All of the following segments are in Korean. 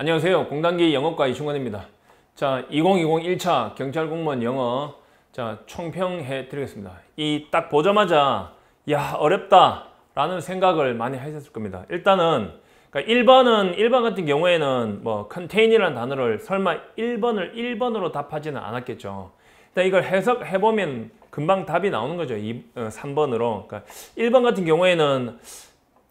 안녕하세요. 공단기 영어과 이충관입니다. 자, 2020 1차 경찰 공무원 영어 자, 총평해 드리겠습니다. 이 딱 보자마자 야, 어렵다 라는 생각을 많이 하셨을 겁니다. 일단은 그러니까 1번은 1번 같은 경우에는 뭐 컨테인이라는 단어를 설마 1번을 1번으로 답하지는 않았겠죠. 일단 이걸 해석해 보면 금방 답이 나오는 거죠. 2, 3번으로. 어, 그러니까 1번 같은 경우에는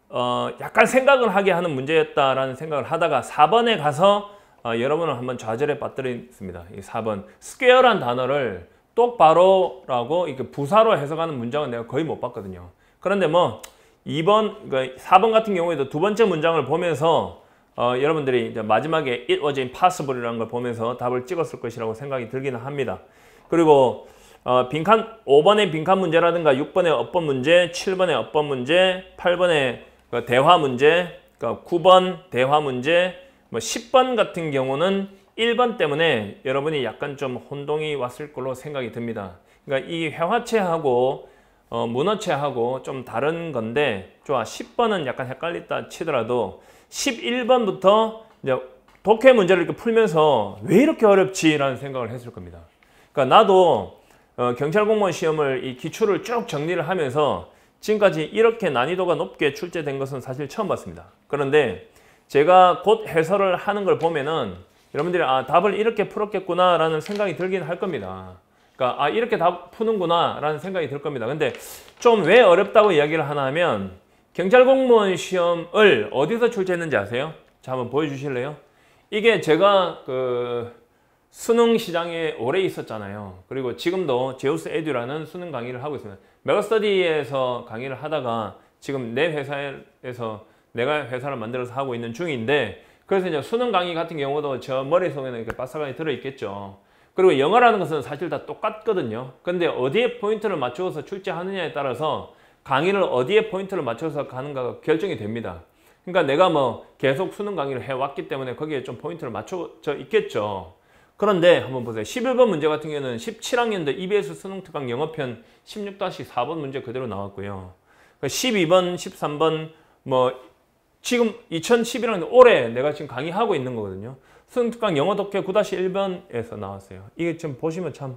어, 약간 생각을 하게 하는 문제였다라는 생각을 하다가 4번에 가서 어, 여러분을 한번 좌절에 빠뜨렸습니다. 이 4번 스퀘어란 단어를 똑바로라고 이렇게 부사로 해석하는 문장은 내가 거의 못 봤거든요. 그런데 뭐 2번, 그러니까 4번 같은 경우에도 두 번째 문장을 보면서 어, 여러분들이 이제 마지막에 it was impossible이라는 걸 보면서 답을 찍었을 것이라고 생각이 들기는 합니다. 그리고 어, 빈칸 5번의 빈칸 문제라든가 6번의 어법 문제, 7번의 어법 문제, 8번의 그러니까 대화 문제, 그러니까 9번 대화 문제, 뭐 10번 같은 경우는 1번 때문에 여러분이 약간 좀 혼동이 왔을 걸로 생각이 듭니다. 그러니까 이 회화체하고 어, 문어체하고 좀 다른 건데 좋아 10번은 약간 헷갈리다 치더라도 11번부터 이제 독해 문제를 이렇게 풀면서 왜 이렇게 어렵지? 라는 생각을 했을 겁니다. 그러니까 나도 어, 경찰 공무원 시험을 이 기출을 쭉 정리를 하면서 지금까지 이렇게 난이도가 높게 출제된 것은 사실 처음 봤습니다. 그런데 제가 곧 해설을 하는 걸 보면은 여러분들이 아 답을 이렇게 풀었겠구나 라는 생각이 들긴 할 겁니다. 그러니까 아 이렇게 답 푸는구나 라는 생각이 들 겁니다. 근데 좀 왜 어렵다고 이야기를 하나 하면 경찰 공무원 시험을 어디서 출제했는지 아세요? 자 한번 보여주실래요? 이게 제가 그 수능 시장에 오래 있었잖아요. 그리고 지금도 제우스 에듀라는 수능 강의를 하고 있습니다. 메가스터디에서 강의를 하다가 지금 내 회사에서 내가 회사를 만들어서 하고 있는 중인데 그래서 이제 수능 강의 같은 경우도 저 머릿속에는 이렇게 빠삭하게 들어있겠죠. 그리고 영어라는 것은 사실 다 똑같거든요. 근데 어디에 포인트를 맞추어서 출제하느냐에 따라서 강의를 어디에 포인트를 맞춰서 가는가가 결정이 됩니다. 그러니까 내가 뭐 계속 수능 강의를 해왔기 때문에 거기에 좀 포인트를 맞춰져 있겠죠. 그런데 한번 보세요. 11번 문제 같은 경우는 17학년도 EBS 수능 특강 영어편 16-4번 문제 그대로 나왔고요. 12번, 그러니까 13번 뭐 지금 2011학년 올해 내가 지금 강의하고 있는 거거든요. 수능 특강 영어 독해 9-1번에서 나왔어요. 이게 지금 보시면 참.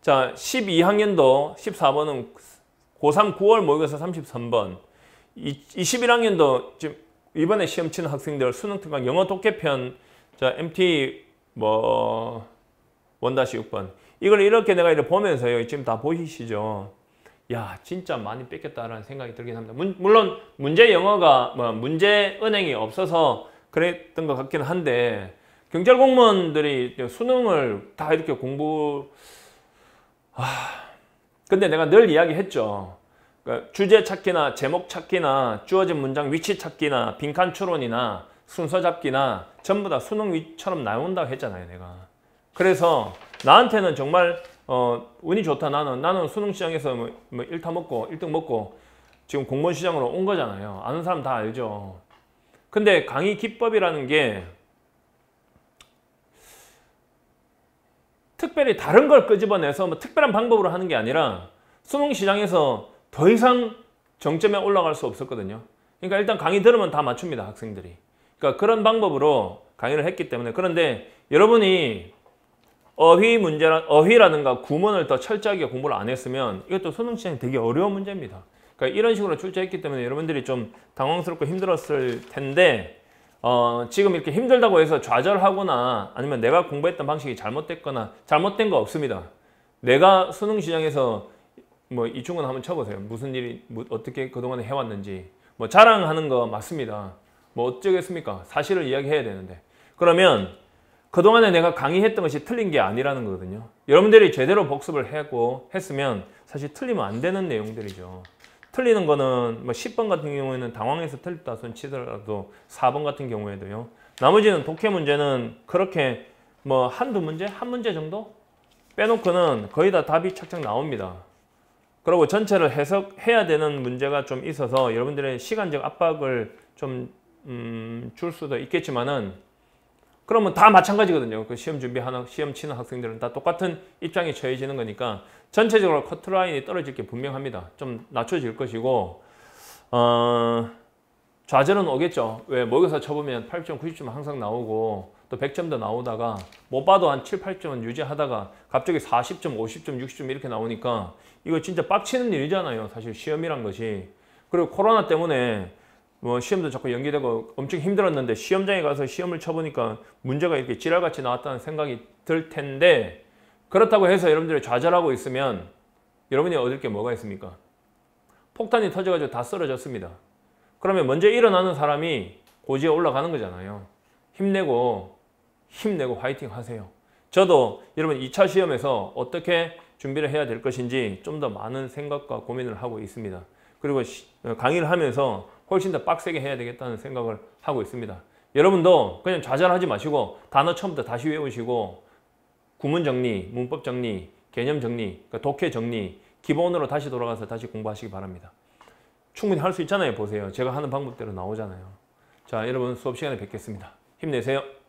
자, 12학년도 14번은 고3 9월 모의고사 33번. 21학년도 지금 이번에 시험 치는 학생들 수능 특강 영어 독해편 자, MT 뭐 1-6번 이걸 이렇게 내가 이렇게 보면서요. 지금 다 보이시죠? 야 진짜 많이 뺏겼다라는 생각이 들긴 합니다. 문, 론 문제 영어가 뭐 문제 은행이 없어서 그랬던 것 같긴 한데 경찰 공무원들이 수능을 다 이렇게 공부 아 근데 내가 늘 이야기했죠. 그러니까 주제 찾기나 제목 찾기나 주어진 문장 위치 찾기나 빈칸 추론이나 순서 잡기나 전부 다 수능 위처럼 나온다고 했잖아요 내가 그래서 나한테는 정말 어, 운이 좋다 나는 나는 수능 시장에서 뭐, 뭐 1타 먹고 1등 먹고 지금 공무원 시장으로 온 거잖아요 아는 사람 다 알죠 근데 강의 기법이라는 게 특별히 다른 걸 끄집어내서 뭐 특별한 방법으로 하는 게 아니라 수능 시장에서 더 이상 정점에 올라갈 수 없었거든요 그러니까 일단 강의 들으면 다 맞춥니다 학생들이 그러니까 그런 방법으로 강의를 했기 때문에 그런데 여러분이 어휘 문제라 어휘라든가 구문을 더 철저하게 공부를 안 했으면 이것도 수능 시장이 되게 어려운 문제입니다. 그러니까 이런 식으로 출제했기 때문에 여러분들이 좀 당황스럽고 힘들었을 텐데 어, 지금 이렇게 힘들다고 해서 좌절하거나 아니면 내가 공부했던 방식이 잘못됐거나 잘못된 거 없습니다. 내가 수능 시장에서 뭐이충는 한번 쳐보세요. 무슨 일이 뭐 어떻게 그동안 해왔는지 뭐 자랑하는 거 맞습니다. 뭐 어쩌겠습니까? 사실을 이야기해야 되는데. 그러면 그동안에 내가 강의했던 것이 틀린 게 아니라는 거거든요. 여러분들이 제대로 복습을 했고 했으면 사실 틀리면 안 되는 내용들이죠. 틀리는 거는 뭐 10번 같은 경우에는 당황해서 틀렸다 손 치더라도 4번 같은 경우에도요. 나머지는 독해 문제는 그렇게 뭐 한두 문제? 한 문제 정도? 빼놓고는 거의 다 답이 착착 나옵니다. 그리고 전체를 해석해야 되는 문제가 좀 있어서 여러분들의 시간적 압박을 좀 음, 줄 수도 있겠지만은 그러면 다 마찬가지거든요. 그 시험 준비하는 시험 치는 학생들은 다 똑같은 입장에 처해지는 거니까 전체적으로 커트 라인이 떨어질 게 분명합니다. 좀 낮춰질 것이고 어, 좌절은 오겠죠. 왜 모의고사 쳐보면 8점, 90점 항상 나오고 또 100점도 나오다가 못 봐도 한 7, 8점은 유지하다가 갑자기 40점, 50점, 60점 이렇게 나오니까 이거 진짜 빡치는 일이잖아요. 사실 시험이란 것이. 그리고 코로나 때문에 뭐 시험도 자꾸 연기되고 엄청 힘들었는데 시험장에 가서 시험을 쳐보니까 문제가 이렇게 지랄같이 나왔다는 생각이 들 텐데 그렇다고 해서 여러분들이 좌절하고 있으면 여러분이 얻을 게 뭐가 있습니까? 폭탄이 터져가지고 다 쓰러졌습니다. 그러면 먼저 일어나는 사람이 고지에 올라가는 거잖아요. 힘내고 힘내고 화이팅 하세요. 저도 여러분 2차 시험에서 어떻게 준비를 해야 될 것인지 좀 더 많은 생각과 고민을 하고 있습니다. 그리고 강의를 하면서 훨씬 더 빡세게 해야 되겠다는 생각을 하고 있습니다. 여러분도 그냥 좌절하지 마시고 단어 처음부터 다시 외우시고 구문 정리, 문법 정리, 개념 정리, 그러니까 독해 정리, 기본으로 다시 돌아가서 다시 공부하시기 바랍니다. 충분히 할 수 있잖아요. 보세요. 제가 하는 방법대로 나오잖아요. 자, 여러분 수업 시간에 뵙겠습니다. 힘내세요.